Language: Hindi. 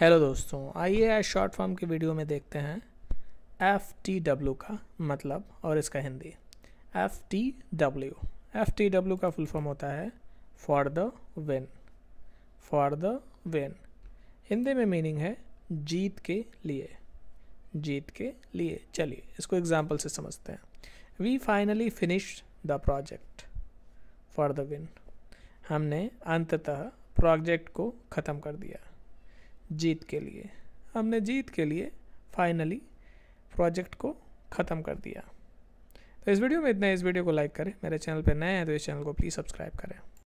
हेलो दोस्तों आइए आज शॉर्ट फॉर्म के वीडियो में देखते हैं एफ़ टी डब्ल्यू का मतलब और इसका Hindi F T W F T W का फुल फॉर्म होता है for the win for the win Hindi में मीनिंग है जीत के लिए जीत के लिए चलिए इसको एग्जाम्पल से समझते हैं we finally finish the project for the win हमने अंततः प्रोजेक्ट को ख़त्म कर दिया जीत के लिए हमने जीत के लिए फाइनली प्रोजेक्ट को ख़त्म कर दिया तो इस वीडियो में इतना इस वीडियो को लाइक करें मेरे चैनल पर नए हैं तो इस चैनल को प्लीज़ सब्सक्राइब करें